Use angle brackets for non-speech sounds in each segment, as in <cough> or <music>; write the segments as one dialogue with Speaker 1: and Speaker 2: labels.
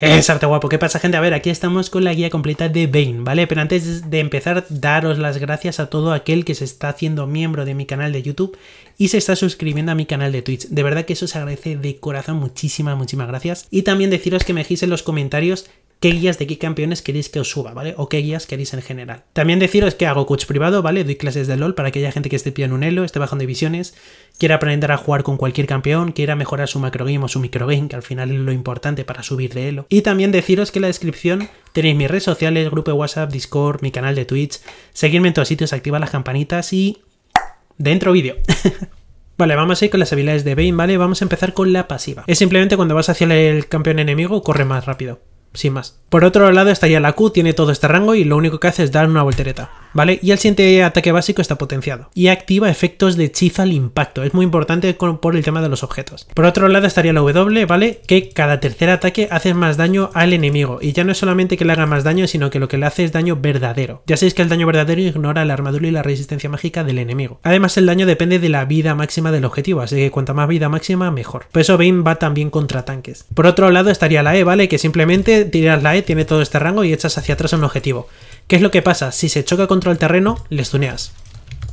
Speaker 1: Exacto,
Speaker 2: guapo. ¿Qué pasa, gente? A ver, aquí estamos con la guía completa de Bane, ¿vale? Pero antes de empezar, daros las gracias a todo aquel que se está haciendo miembro de mi canal de YouTube y se está suscribiendo a mi canal de Twitch. De verdad que eso se agradece de corazón. Muchísimas, muchísimas gracias. Y también deciros que me dejéis en los comentarios qué guías de qué campeones queréis que os suba, ¿vale? O qué guías queréis en general. También deciros que hago coach privado, ¿vale? Doy clases de LOL para que haya gente que esté pillando un elo, esté bajando divisiones, quiera aprender a jugar con cualquier campeón, quiera mejorar su macro game o su micro game, que al final es lo importante para subir de elo. Y también deciros que en la descripción tenéis mis redes sociales, grupo de WhatsApp, Discord, mi canal de Twitch, Seguidme en todos sitios, activa las campanitas y dentro vídeo. <laughs> Vale, vamos a ir con las habilidades de Bane, ¿vale? Vamos a empezar con la pasiva. Es simplemente cuando vas hacia el campeón enemigo, corre más rápido. Sin más. Por otro lado ya la Q, tiene todo este rango y lo único que hace es dar una voltereta. ¿vale? Y el siguiente ataque básico está potenciado y activa efectos de hechizo al impacto. Es muy importante por el tema de los objetos. Por otro lado estaría la W, ¿vale? Que cada tercer ataque hace más daño al enemigo y ya no es solamente que le haga más daño, sino que lo que le hace es daño verdadero. Ya sabéis que el daño verdadero ignora la armadura y la resistencia mágica del enemigo. Además el daño depende de la vida máxima del objetivo, así que cuanta más vida máxima mejor. Por eso Bane va también contra tanques. Por otro lado estaría la E, ¿vale? Que simplemente tiras la E, tiene todo este rango y echas hacia atrás un objetivo. ¿Qué es lo que pasa? Si se choca contra el terreno, les tuneas.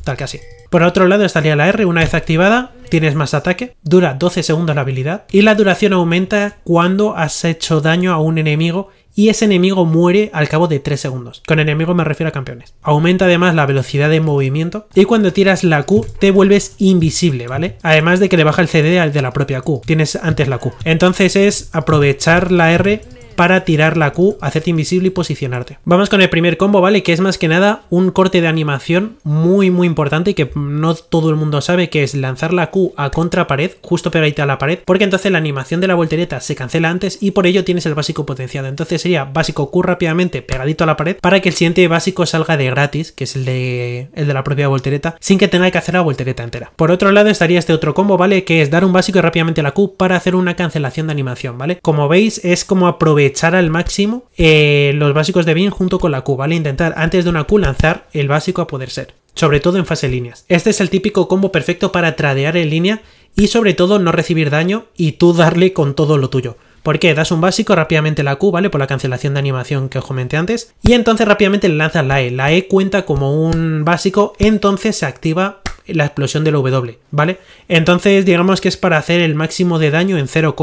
Speaker 2: Tal que así. Por otro lado estaría la R, una vez activada tienes más ataque, dura 12 segundos la habilidad y la duración aumenta cuando has hecho daño a un enemigo y ese enemigo muere al cabo de 3 segundos. Con enemigo me refiero a campeones. Aumenta además la velocidad de movimiento y cuando tiras la Q te vuelves invisible, ¿vale? Además de que le baja el CD al de la propia Q, tienes antes la Q. Entonces es aprovechar la R para tirar la Q, hacerte invisible y posicionarte. Vamos con el primer combo, ¿vale? Que es más que nada un corte de animación muy, muy importante y que no todo el mundo sabe, que es lanzar la Q a contrapared, justo pegadita a la pared, porque entonces la animación de la voltereta se cancela antes y por ello tienes el básico potenciado. Entonces sería básico Q rápidamente pegadito a la pared para que el siguiente básico salga de gratis, que es el de, el de la propia voltereta, sin que tenga que hacer la voltereta entera. Por otro lado estaría este otro combo, ¿vale? Que es dar un básico rápidamente rápidamente la Q para hacer una cancelación de animación, ¿vale? Como veis, es como aprovechar echar al máximo eh, los básicos de bien junto con la Q, ¿vale? Intentar antes de una Q lanzar el básico a poder ser, sobre todo en fase líneas. Este es el típico combo perfecto para tradear en línea y sobre todo no recibir daño y tú darle con todo lo tuyo. ¿Por qué? Das un básico, rápidamente la Q, ¿vale? Por la cancelación de animación que os comenté antes. Y entonces rápidamente le lanzas la E. La E cuenta como un básico, entonces se activa la explosión del W, ¿vale? Entonces digamos que es para hacer el máximo de daño en 0,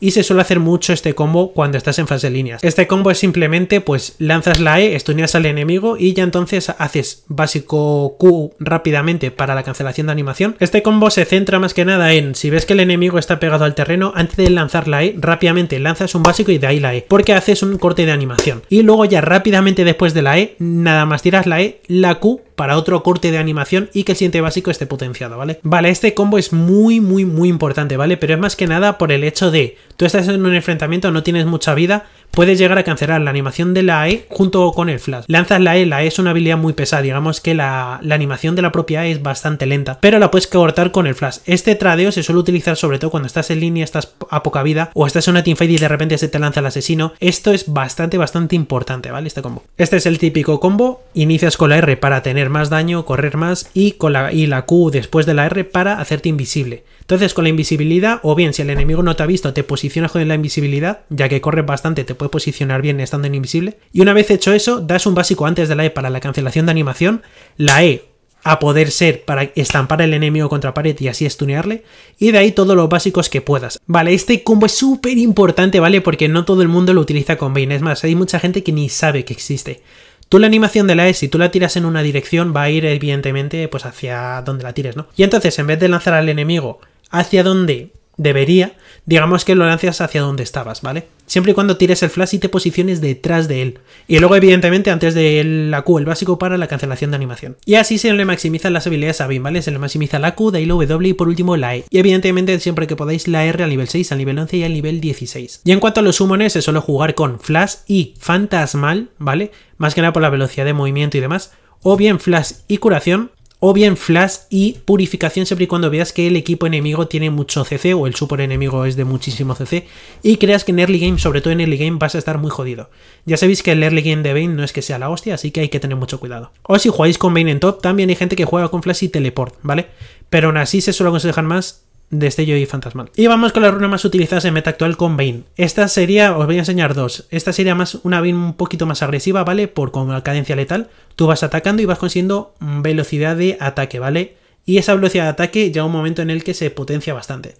Speaker 2: y se suele hacer mucho este combo cuando estás en fase de líneas. Este combo es simplemente pues lanzas la E, estuneas al enemigo y ya entonces haces básico Q rápidamente para la cancelación de animación. Este combo se centra más que nada en si ves que el enemigo está pegado al terreno, antes de lanzar la E, rápidamente lanzas un básico y de ahí la E, porque haces un corte de animación. Y luego ya rápidamente después de la E, nada más tiras la E, la Q para otro corte de animación y que el básico esté potenciado, ¿vale? Vale, este combo es muy, muy, muy importante, ¿vale? Pero es más que nada por el hecho de, tú estás en un enfrentamiento, no tienes mucha vida, puedes llegar a cancelar la animación de la E junto con el flash. Lanzas la E, la E es una habilidad muy pesada, digamos que la, animación de la propia E es bastante lenta, pero la puedes cortar con el flash. Este tradeo se suele utilizar sobre todo cuando estás en línea, estás a poca vida o estás en una teamfight y de repente se te lanza el asesino. Esto es bastante, bastante importante, ¿vale? Este combo. Este es el típico combo, inicias con la R para tener más daño, correr más y con y la Q después de la R para hacerte invisible. Entonces, con la invisibilidad, o bien si el enemigo no te ha visto, te posicionas con la invisibilidad, ya que corres bastante, te puede posicionar bien estando en invisible. Y una vez hecho eso, das un básico antes de la E para la cancelación de animación, la E a poder ser para estampar al enemigo contra pared y así estunearle, y de ahí todos los básicos que puedas. Vale, este combo es súper importante, ¿vale? Porque no todo el mundo lo utiliza con Bane, es más, hay mucha gente que ni sabe que existe. Tú la animación de la E, si tú la tiras en una dirección, va a ir evidentemente pues hacia donde la tires, ¿no? Y entonces, en vez de lanzar al enemigo hacia donde debería, digamos que lo lanzas hacia donde estabas, ¿vale? Siempre y cuando tires el flash y te posiciones detrás de él. Y luego, evidentemente, antes de la Q, el básico para la cancelación de animación. Y así se le maximizan las habilidades a Bim, ¿vale? Se le maximiza la Q, de ahí la W y por último la E. Y evidentemente, siempre que podáis, la R al nivel 6, al nivel 11 y al nivel 16. Y en cuanto a los summones, se suele jugar con Flash y Fantasmal, ¿vale? Más que nada por la velocidad de movimiento y demás. O bien Flash y Curación, o bien flash y purificación siempre y cuando veas que el equipo enemigo tiene mucho CC o el super enemigo es de muchísimo CC y creas que en early game, sobre todo en early game, vas a estar muy jodido. Ya sabéis que el early game de Vayne no es que sea la hostia, así que hay que tener mucho cuidado. O si jugáis con Vayne en top, también hay gente que juega con flash y teleport, ¿vale? Pero aún así se suele aconsejar más Destello y Fantasmal. Y vamos con las runas más utilizadas en meta actual con Bane. Esta sería, os voy a enseñar dos. Esta sería más una Bane un poquito más agresiva, ¿vale? Por como la cadencia letal. Tú vas atacando y vas consiguiendo velocidad de ataque, ¿vale? Y esa velocidad de ataque ya un momento en el que se potencia bastante.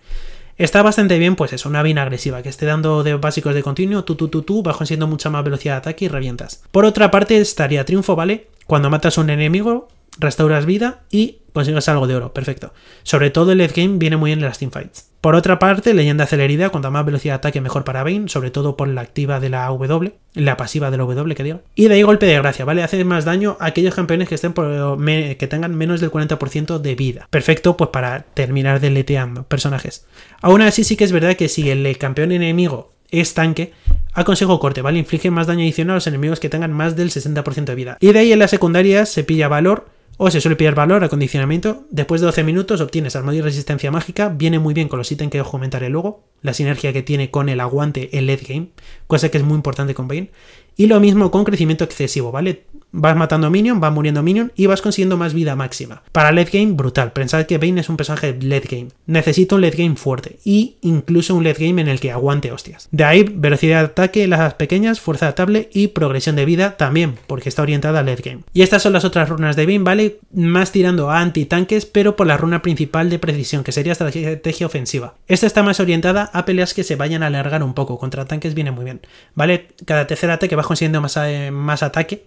Speaker 2: Está bastante bien, pues eso una Bane agresiva, que esté dando de básicos de continuo, tú, tú, tú, tú, vas consiguiendo mucha más velocidad de ataque y revientas. Por otra parte, estaría Triunfo, ¿vale? Cuando matas a un enemigo, restauras vida y consigues algo de oro. Perfecto. Sobre todo el endgame game viene muy bien en las teamfights. Por otra parte, leyenda aceleridad, cuanto más velocidad de ataque mejor para Bane, sobre todo por la activa de la W, la pasiva de la W que digo. Y de ahí golpe de gracia, ¿vale? Hace más daño a aquellos campeones que, estén que tengan menos del 40% de vida. Perfecto, pues para terminar deleteando personajes. Aún así sí que es verdad que si el campeón enemigo es tanque, a consejo corte, ¿vale? Inflige más daño adicional a los enemigos que tengan más del 60% de vida. Y de ahí en la secundaria se pilla valor o se suele pillar valor, acondicionamiento. Después de 12 minutos obtienes armadura y resistencia mágica. Viene muy bien con los ítems que os comentaré luego. La sinergia que tiene con el aguante, el late game. Cosa que es muy importante con Bane. Y lo mismo con crecimiento excesivo, ¿vale? Vas matando minion, vas muriendo minion y vas consiguiendo más vida máxima. Para led game, brutal. Pensad que Bane es un personaje Led game. Necesito un lead game fuerte y incluso un led game en el que aguante hostias. De ahí, velocidad de ataque, las pequeñas, fuerza de y progresión de vida también, porque está orientada a led game. Y estas son las otras runas de Bane, ¿vale? Más tirando a anti-tanques, pero por la runa principal de precisión, que sería estrategia ofensiva. Esta está más orientada a peleas que se vayan a alargar un poco. Contra tanques viene muy bien, ¿vale? Cada tercer ataque vas consiguiendo más, eh, más ataque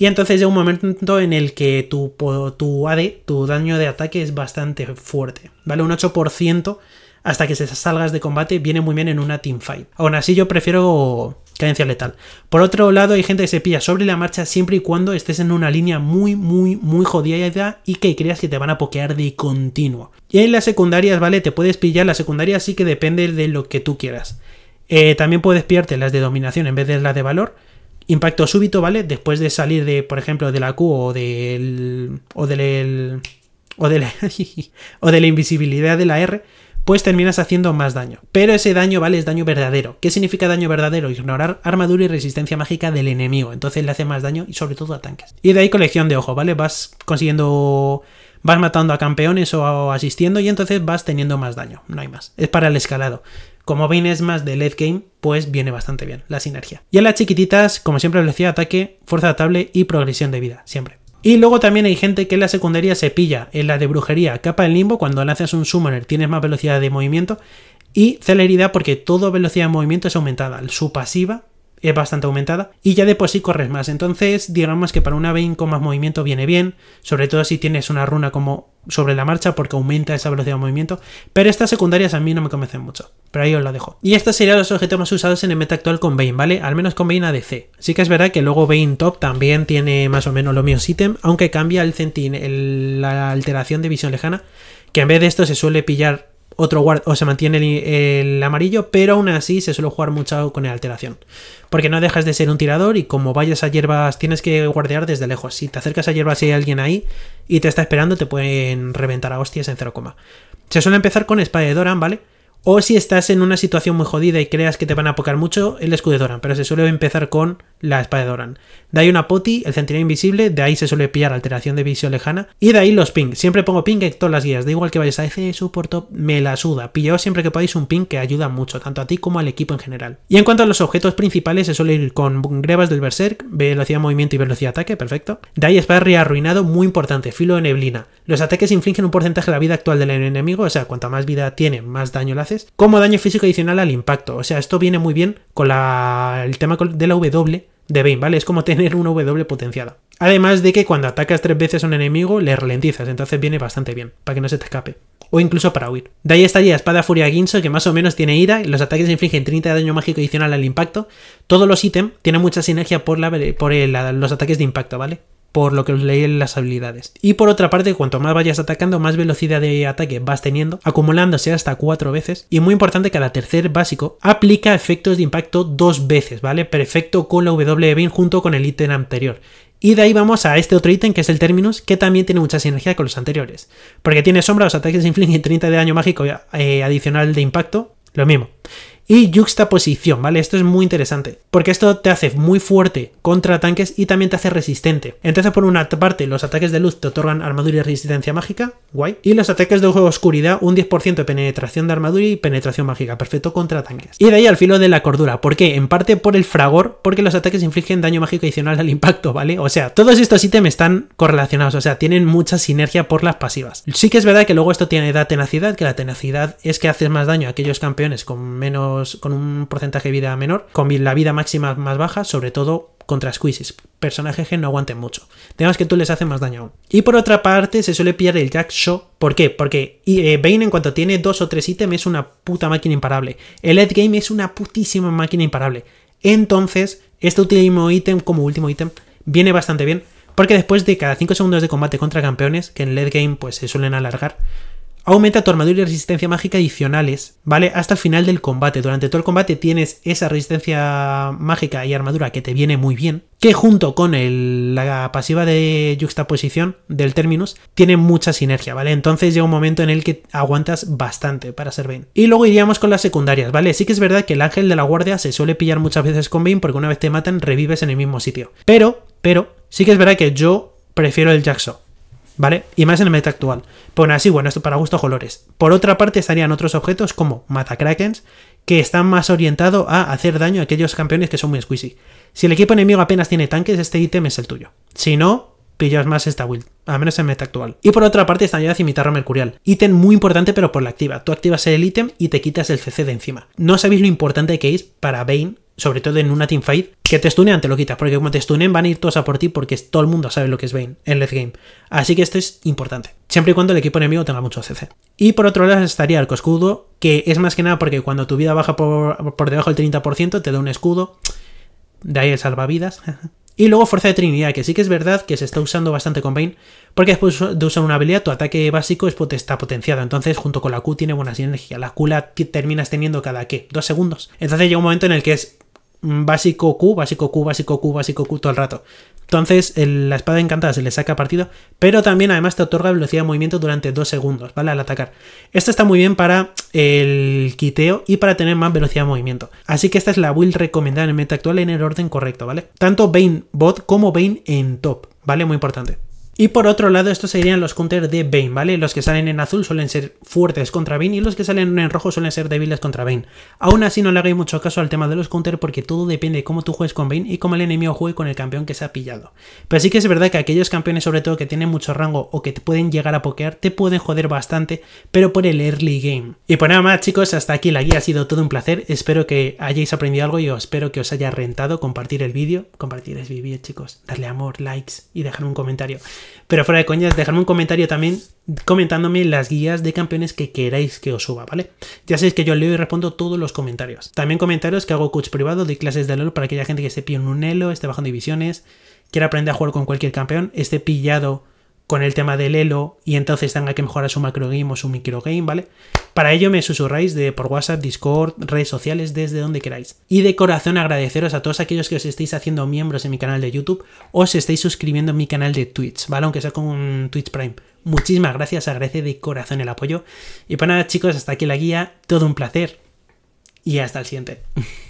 Speaker 2: y entonces llega un momento en el que tu, tu AD, tu daño de ataque es bastante fuerte, ¿vale? Un 8% hasta que se salgas de combate viene muy bien en una teamfight. Aún así yo prefiero cadencia letal. Por otro lado hay gente que se pilla sobre la marcha siempre y cuando estés en una línea muy muy muy jodida y que creas que te van a pokear de continuo. Y en las secundarias, ¿vale? Te puedes pillar, las secundarias sí que depende de lo que tú quieras. Eh, también puedes pillarte las de dominación en vez de las de valor impacto súbito, ¿vale? Después de salir de, por ejemplo, de la Q o del. o del. o, del, <laughs> o de la invisibilidad de la R, pues terminas haciendo más daño. Pero ese daño, ¿vale? Es daño verdadero. ¿Qué significa daño verdadero? Ignorar armadura y resistencia mágica del enemigo. Entonces le hace más daño y sobre todo a tanques. Y de ahí colección de ojos. ¿vale? Vas consiguiendo... Vas matando a campeones o asistiendo y entonces vas teniendo más daño. No hay más. Es para el escalado como Vayne es más de late game, pues viene bastante bien la sinergia. Y en las chiquititas, como siempre velocidad de ataque, fuerza atable y progresión de vida, siempre. Y luego también hay gente que en la secundaria se pilla en la de brujería, capa el limbo, cuando lanzas un summoner tienes más velocidad de movimiento y celeridad porque toda velocidad de movimiento es aumentada, su pasiva es bastante aumentada y ya de por sí corres más, entonces digamos que para una Vayne con más movimiento viene bien, sobre todo si tienes una runa como sobre la marcha porque aumenta esa velocidad de movimiento. Pero estas secundarias a mí no me convencen mucho. Pero ahí os la dejo. Y estos serían los objetos más usados en el meta actual con Bane, ¿vale? Al menos con Bane ADC. Sí que es verdad que luego Bane Top también tiene más o menos lo mismos ítems aunque cambia el, la alteración de visión lejana, que en vez de esto se suele pillar otro guard o se mantiene el, amarillo, pero aún así se suele jugar mucho con la alteración. Porque no dejas de ser un tirador y como vayas a hierbas tienes que guardear desde lejos. Si te acercas a hierbas y hay alguien ahí y te está esperando, te pueden reventar a hostias en 0, se suele empezar con espada de Doran, ¿vale? O si estás en una situación muy jodida y creas que te van a apocar mucho, el escudo de Doran, pero se suele empezar con la espada de Doran. De ahí una poti, el centinela invisible, de ahí se suele pillar alteración de visión lejana. Y de ahí los ping. Siempre pongo ping en todas las guías. Da igual que vayas a F, top, me la suda. Pillaos siempre que podáis un ping que ayuda mucho, tanto a ti como al equipo en general. Y en cuanto a los objetos principales, se suele ir con grebas del berserk, velocidad de movimiento y velocidad de ataque, perfecto. De ahí espada arruinado, muy importante, filo de neblina. Los ataques infligen un porcentaje de la vida actual del enemigo, o sea, cuanta más vida tiene, más daño le haces, como daño físico adicional al impacto. O sea, esto viene muy bien con el tema de la W de Bane, ¿vale? Es como tener una W potenciada. Además de que cuando atacas tres veces a un enemigo, le ralentizas, entonces viene bastante bien, para que no se te escape. O incluso para huir. De ahí estaría Espada Furia Ginso, que más o menos tiene ira, y los ataques infligen 30 de daño mágico adicional al impacto. Todos los ítems tienen mucha sinergia por, la, por los ataques de impacto, ¿vale? por lo que os leí en las habilidades. Y por otra parte, cuanto más vayas atacando, más velocidad de ataque vas teniendo, acumulándose hasta cuatro veces. Y muy importante, cada tercer básico aplica efectos de impacto dos veces, ¿vale? Perfecto con la W junto con el ítem anterior. Y de ahí vamos a este otro ítem que es el Terminus, que también tiene mucha sinergia con los anteriores. Porque tiene sombra, los ataques infligen 30 de daño mágico eh, adicional de impacto, lo mismo y yuxtaposición, ¿vale? Esto es muy interesante, porque esto te hace muy fuerte contra tanques y también te hace resistente. Entonces, por una parte, los ataques de luz te otorgan armadura y resistencia mágica, guay, y los ataques de oscuridad un 10% de penetración de armadura y penetración mágica, perfecto contra tanques. Y de ahí al filo de la cordura, ¿por qué? En parte por el fragor, porque los ataques infligen daño mágico adicional al impacto, ¿vale? O sea, todos estos ítems están correlacionados, o sea, tienen mucha sinergia por las pasivas. Sí que es verdad que luego esto tiene da tenacidad, que la tenacidad es que haces más daño a aquellos campeones con menos con un porcentaje de vida menor, con la vida máxima más baja, sobre todo contra squeezes, personajes que no aguanten mucho. tenemos que tú les haces más daño aún. Y por otra parte, se suele pillar el Jack Show ¿Por qué? Porque eh, Bane, en cuanto tiene dos o tres ítems, es una puta máquina imparable. El game es una putísima máquina imparable. Entonces, este último ítem, como último ítem, viene bastante bien. Porque después de cada 5 segundos de combate contra campeones, que en el late game pues se suelen alargar, aumenta tu armadura y resistencia mágica adicionales, ¿vale? Hasta el final del combate. Durante todo el combate tienes esa resistencia mágica y armadura que te viene muy bien, que junto con la pasiva de juxtaposición del Terminus tiene mucha sinergia, ¿vale? Entonces llega un momento en el que aguantas bastante para ser Bane. Y luego iríamos con las secundarias, ¿vale? Sí que es verdad que el ángel de la guardia se suele pillar muchas veces con Bane porque una vez te matan revives en el mismo sitio. Pero, pero, sí que es verdad que yo prefiero el Jackson. ¿vale? Y más en el meta actual. Bueno, así, bueno, esto para gusto colores. Por otra parte estarían otros objetos como Matacrakens, que están más orientados a hacer daño a aquellos campeones que son muy squishy. Si el equipo enemigo apenas tiene tanques, este ítem es el tuyo. Si no, pillas más esta build, al menos en meta actual. Y por otra parte estaría ya Cimitarra Mercurial, ítem muy importante pero por la activa. Tú activas el ítem y te quitas el CC de encima. No sabéis lo importante que es para Bane sobre todo en una teamfight, que te stunen te lo quitas, porque como te stunen van a ir todos a por ti porque todo el mundo sabe lo que es Bane en Let's game. Así que esto es importante, siempre y cuando el equipo enemigo tenga mucho CC. Y por otro lado estaría el escudo que es más que nada porque cuando tu vida baja por, debajo del 30% te da un escudo, de ahí el salvavidas. <laughs> Y luego Fuerza de Trinidad, que sí que es verdad que se está usando bastante con Bane, porque después de usar una habilidad tu ataque básico está potenciado, entonces junto con la Q tiene buena sinergia, la Q la terminas teniendo cada ¿qué? Dos segundos. Entonces llega un momento en el que es Mm, básico Q, básico Q, básico Q, básico Q todo el rato. Entonces, la espada encantada se le saca partido, pero también además te otorga velocidad de movimiento durante 2 segundos, ¿vale? Al atacar. Esto está muy bien para el quiteo y para tener más velocidad de movimiento. Así que esta es la build recomendada en el meta actual en el orden correcto, ¿vale? Tanto Bane bot como Bane en top, ¿vale? Muy importante. Y por otro lado, estos serían los counters de Bane, ¿vale? Los que salen en azul suelen ser fuertes contra Bane y los que salen en rojo suelen ser débiles contra Bane. Aún así, no le hagáis mucho caso al tema de los counters porque todo depende de cómo tú juegues con Bane y cómo el enemigo juegue con el campeón que se ha pillado. Pero sí que es verdad que aquellos campeones, sobre todo que tienen mucho rango o que te pueden llegar a pokear, te pueden joder bastante, pero por el early game. Y por pues nada más, chicos, hasta aquí la guía ha sido todo un placer. Espero que hayáis aprendido algo y espero que os haya rentado compartir el vídeo. Compartir es vivir, chicos. Darle amor, likes y dejar un comentario. Pero fuera de coñas, dejadme un comentario también comentándome las guías de campeones que queráis que os suba, ¿vale? Ya sabéis que yo leo y respondo todos los comentarios. También comentarios que hago coach privado, de clases de LOL para aquella gente que esté pillando un elo, esté bajando divisiones, quiera aprender a jugar con cualquier campeón, esté pillado con el tema del elo y entonces tenga que mejorar su macro game o su micro game, ¿vale? Para ello me susurráis de por WhatsApp, Discord, redes sociales, desde donde queráis. Y de corazón agradeceros a todos aquellos que os estéis haciendo miembros en mi canal de YouTube o os estáis suscribiendo en mi canal de Twitch, ¿vale? Aunque sea con Twitch Prime. Muchísimas gracias, agradece de corazón el apoyo. Y para pues nada, chicos, hasta aquí la guía, todo un placer. Y hasta el siguiente. <laughs>